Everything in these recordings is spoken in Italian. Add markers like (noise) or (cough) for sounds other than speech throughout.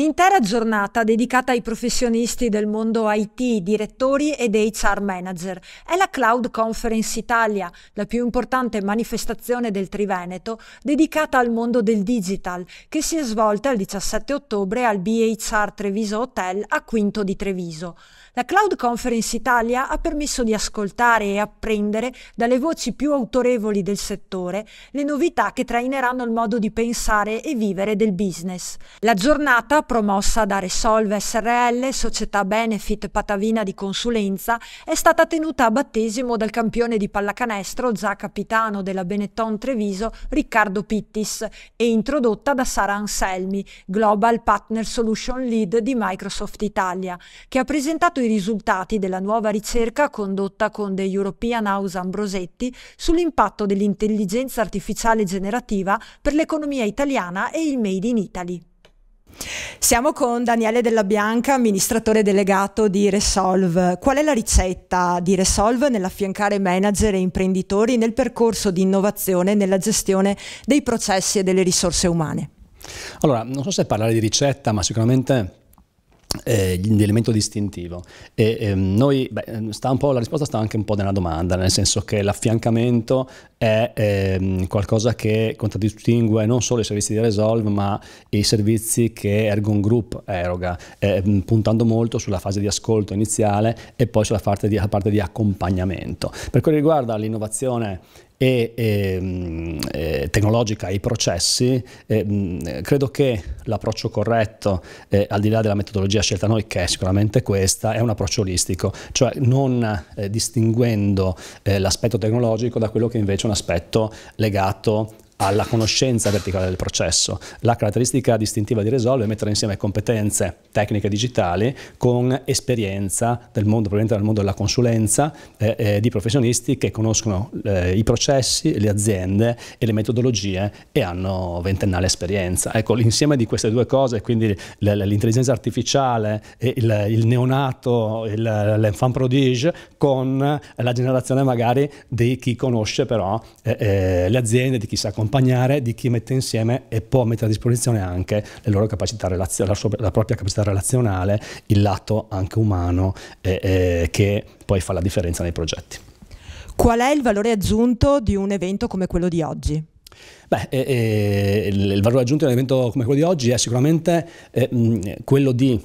Un'intera giornata dedicata ai professionisti del mondo IT, direttori ed HR manager. È la Cloud Conference Italia, la più importante manifestazione del Triveneto dedicata al mondo del digital, che si è svolta il 17 ottobre al BHR Treviso Hotel a Quinto di Treviso. La Cloud Conference Italia ha permesso di ascoltare e apprendere dalle voci più autorevoli del settore le novità che traineranno il modo di pensare e vivere del business. La giornata promossa da Resolve SRL, società Benefit Patavina di consulenza, è stata tenuta a battesimo dal campione di pallacanestro, già capitano della Benetton Treviso, Riccardo Pittis, e introdotta da Sara Anselmi, Global Partner Solution Lead di Microsoft Italia, che ha presentato i risultati della nuova ricerca condotta con The European House Ambrosetti sull'impatto dell'intelligenza artificiale generativa per l'economia italiana e il Made in Italy. Siamo con Daniele Della Bianca, amministratore delegato di Resolve. Qual è la ricetta di Resolve nell'affiancare manager e imprenditori nel percorso di innovazione nella gestione dei processi e delle risorse umane? Allora, non so se parlare di ricetta, ma sicuramente eh, l'elemento distintivo e ehm, noi beh, ehm, sta un po', la risposta sta anche un po' nella domanda nel senso che l'affiancamento è ehm, qualcosa che contraddistingue non solo i servizi di Resolve ma i servizi che Ergon Group eroga ehm, puntando molto sulla fase di ascolto iniziale e poi sulla parte di, parte di accompagnamento per quel che riguarda l'innovazione e, e, ehm, e eh, tecnologica ai processi, e, mm, credo che l'approccio corretto, eh, al di là della metodologia scelta noi, che è sicuramente questa, è un approccio olistico, cioè non eh, distinguendo eh, l'aspetto tecnologico da quello che invece è un aspetto legato alla conoscenza verticale del processo. La caratteristica distintiva di Resolve è mettere insieme competenze tecniche digitali con esperienza del mondo, probabilmente dal mondo della consulenza, eh, eh, di professionisti che conoscono eh, i processi, le aziende e le metodologie e hanno ventennale esperienza. Ecco, l'insieme di queste due cose, quindi l'intelligenza artificiale, il, il neonato, l'enfant prodige, con la generazione magari di chi conosce però eh, eh, le aziende, di chi sa comprare accompagnare di chi mette insieme e può mettere a disposizione anche relazio, la, sua, la, propria capacità relazionale, il lato anche umano eh, eh, che poi fa la differenza nei progetti. Qual è il valore aggiunto di un evento come quello di oggi? Beh, eh, il valore aggiunto di un evento come quello di oggi è sicuramente eh, quello di,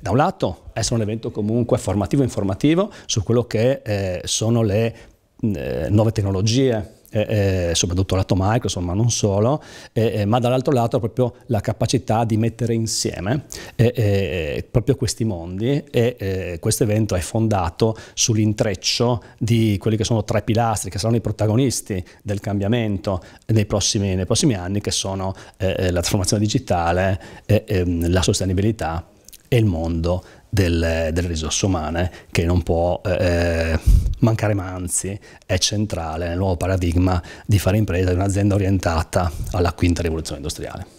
da un lato, essere un evento comunque formativo e informativo su quello che eh, sono le eh, nuove tecnologie, eh, eh, soprattutto lato Microsoft, ma non solo, eh, eh, ma dall'altro lato proprio la capacità di mettere insieme eh, proprio questi mondi e questo evento è fondato sull'intreccio di quelli che sono tre pilastri che saranno i protagonisti del cambiamento nei prossimi, nei prossimi anni, che sono la trasformazione digitale, ehm, la sostenibilità e il mondo delle, delle risorse umane che non può eh, eh, mancare ma anzi è centrale nel nuovo paradigma di fare impresa di un'azienda orientata alla quinta rivoluzione industriale.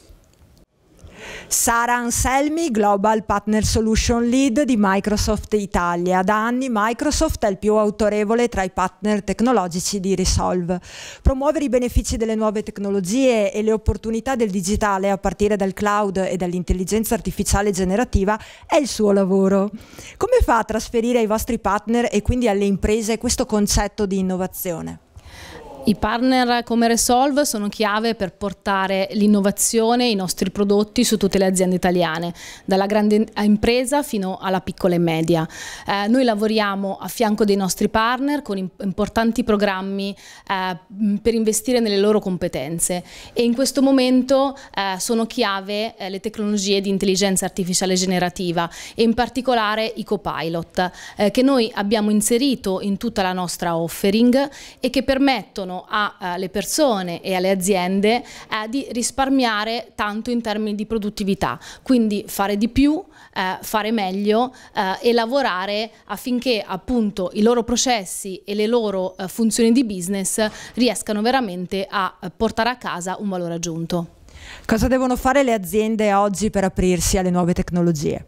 Sara Anselmi, Global Partner Solution Lead di Microsoft Italia. Da anni Microsoft è il più autorevole tra i partner tecnologici di Resolve. Promuovere i benefici delle nuove tecnologie e le opportunità del digitale a partire dal cloud e dall'intelligenza artificiale generativa è il suo lavoro. Come fa a trasferire ai vostri partner e quindi alle imprese questo concetto di innovazione? I partner come Resolve sono chiave per portare l'innovazione, e i nostri prodotti su tutte le aziende italiane, dalla grande impresa fino alla piccola e media. Eh, noi lavoriamo a fianco dei nostri partner con importanti programmi eh, per investire nelle loro competenze e in questo momento eh, sono chiave eh, le tecnologie di intelligenza artificiale generativa e in particolare i copilot eh, che noi abbiamo inserito in tutta la nostra offering e che permettono chiedono alle eh, persone e alle aziende eh, di risparmiare tanto in termini di produttività, quindi fare di più, eh, fare meglio eh, e lavorare affinché appunto i loro processi e le loro eh, funzioni di business riescano veramente a eh, portare a casa un valore aggiunto. Cosa devono fare le aziende oggi per aprirsi alle nuove tecnologie?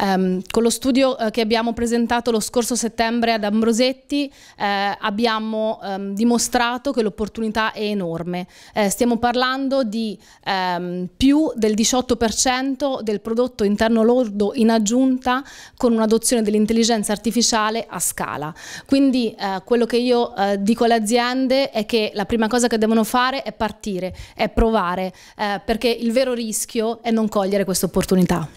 Um, con lo studio eh, che abbiamo presentato lo scorso settembre ad Ambrosetti eh, abbiamo um, dimostrato che l'opportunità è enorme. Eh, stiamo parlando di um, più del 18% del prodotto interno lordo in aggiunta con un'adozione dell'intelligenza artificiale a scala. Quindi eh, quello che io eh, dico alle aziende è che la prima cosa che devono fare è partire, è provare, eh, perché il vero rischio è non cogliere questa opportunità.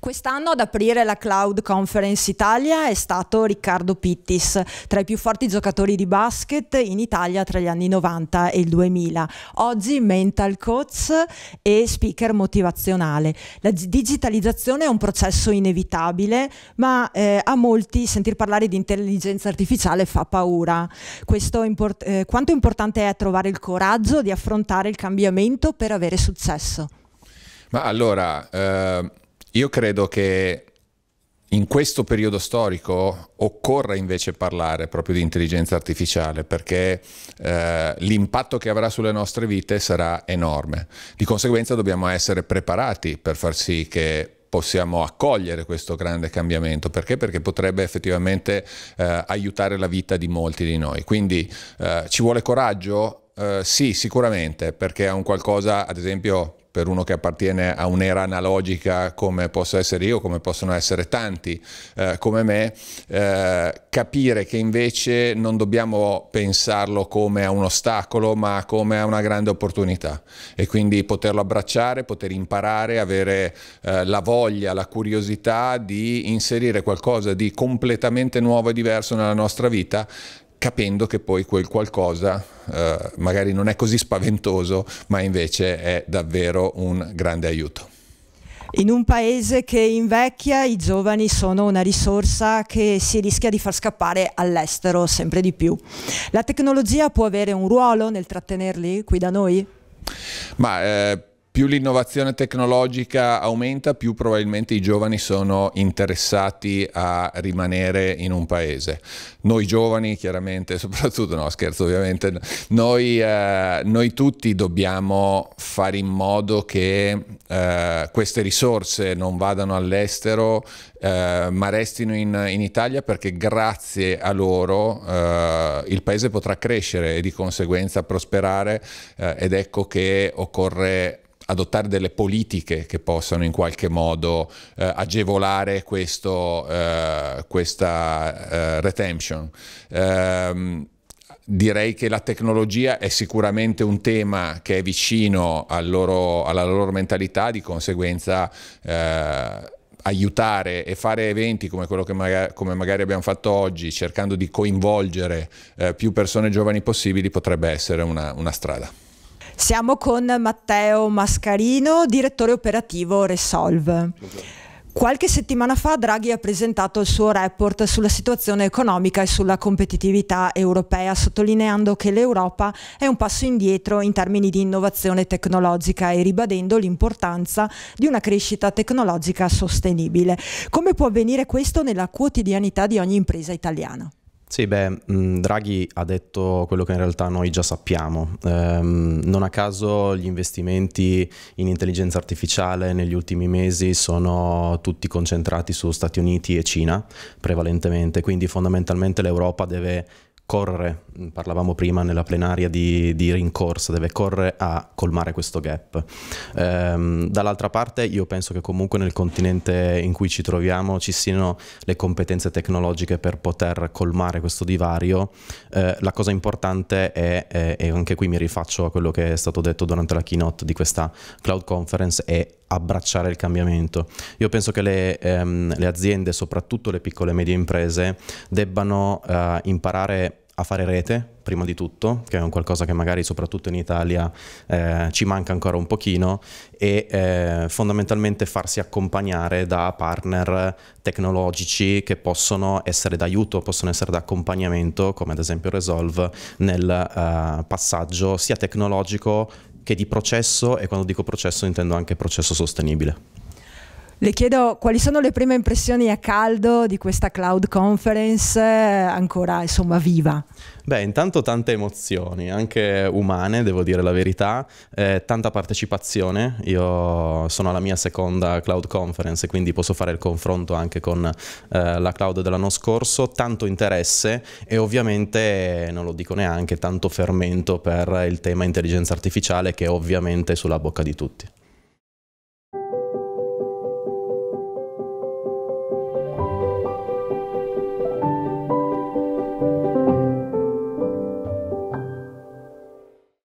Quest'anno ad aprire la Cloud Conference Italia è stato Riccardo Pittis, tra i più forti giocatori di basket in Italia tra gli anni 90 e il 2000. Oggi mental coach e speaker motivazionale. La digitalizzazione è un processo inevitabile, ma eh, a molti sentir parlare di intelligenza artificiale fa paura. Import eh, quanto importante è trovare il coraggio di affrontare il cambiamento per avere successo? Ma allora... Eh io credo che in questo periodo storico occorra invece parlare proprio di intelligenza artificiale perché eh, l'impatto che avrà sulle nostre vite sarà enorme. Di conseguenza dobbiamo essere preparati per far sì che possiamo accogliere questo grande cambiamento. Perché? Perché potrebbe effettivamente eh, aiutare la vita di molti di noi. Quindi eh, ci vuole coraggio? Eh, sì, sicuramente, perché è un qualcosa, ad esempio, per uno che appartiene a un'era analogica come posso essere io, come possono essere tanti eh, come me, eh, capire che invece non dobbiamo pensarlo come a un ostacolo, ma come a una grande opportunità e quindi poterlo abbracciare, poter imparare, avere eh, la voglia, la curiosità di inserire qualcosa di completamente nuovo e diverso nella nostra vita capendo che poi quel qualcosa eh, magari non è così spaventoso, ma invece è davvero un grande aiuto. In un paese che invecchia i giovani sono una risorsa che si rischia di far scappare all'estero sempre di più. La tecnologia può avere un ruolo nel trattenerli qui da noi? Ma eh, più l'innovazione tecnologica aumenta, più probabilmente i giovani sono interessati a rimanere in un paese. Noi giovani, chiaramente, (laughs) soprattutto, no scherzo ovviamente, noi, eh, noi tutti dobbiamo fare in modo che eh, queste risorse non vadano all'estero, eh, ma restino in, in, Italia perché grazie a loro eh, il paese potrà crescere e di conseguenza prosperare eh, ed ecco che occorre adottare delle politiche che possano in qualche modo eh, agevolare questo, eh, questa eh, redemption. Ehm, direi che la tecnologia è sicuramente un tema che è vicino al loro, alla loro mentalità, di conseguenza eh, aiutare e fare eventi come quello che magari, come magari abbiamo fatto oggi, cercando di coinvolgere eh, più persone giovani possibili, potrebbe essere una, una strada. Siamo con Matteo Mascarino, direttore operativo Resolve. Qualche settimana fa Draghi ha presentato il suo report sulla situazione economica e sulla competitività europea, sottolineando che l'Europa è un passo indietro in termini di innovazione tecnologica e ribadendo l'importanza di una crescita tecnologica sostenibile. Come può avvenire questo nella quotidianità di ogni impresa italiana? Sì, beh, mm, Draghi ha detto quello che in realtà noi già sappiamo. Ehm, non a caso gli investimenti in intelligenza artificiale negli ultimi mesi sono tutti concentrati su Stati Uniti e Cina, prevalentemente, quindi fondamentalmente l'Europa deve corre, mm, parlavamo prima nella plenaria di, di rincorsa, deve correre a colmare questo gap. Ehm, dall'altra parte io penso che comunque nel continente in cui ci troviamo ci siano le competenze tecnologiche per poter colmare questo divario. Ehm, la cosa importante è, e anche qui mi rifaccio a quello che è stato detto durante la keynote di questa cloud conference, è abbracciare il cambiamento. Io penso che le, ehm, le aziende, soprattutto le piccole e medie imprese, debbano eh, imparare a fare rete prima di tutto, che è un qualcosa che magari soprattutto in Italia eh, ci manca ancora un pochino, e eh, fondamentalmente farsi accompagnare da partner tecnologici che possono essere d'aiuto, possono essere d'accompagnamento, come ad esempio Resolve, nel eh, passaggio sia tecnologico che di processo, e quando dico processo intendo anche processo sostenibile. Le chiedo quali sono le prime impressioni a caldo di questa cloud conference eh, ancora insomma viva. Beh, intanto tante emozioni, anche umane, devo dire la verità, eh, tanta partecipazione. Io sono alla mia seconda cloud conference, quindi posso fare il confronto anche con eh, la cloud dell'anno scorso, tanto interesse e ovviamente, non lo dico neanche, tanto fermento per il tema intelligenza artificiale che è ovviamente sulla bocca di tutti.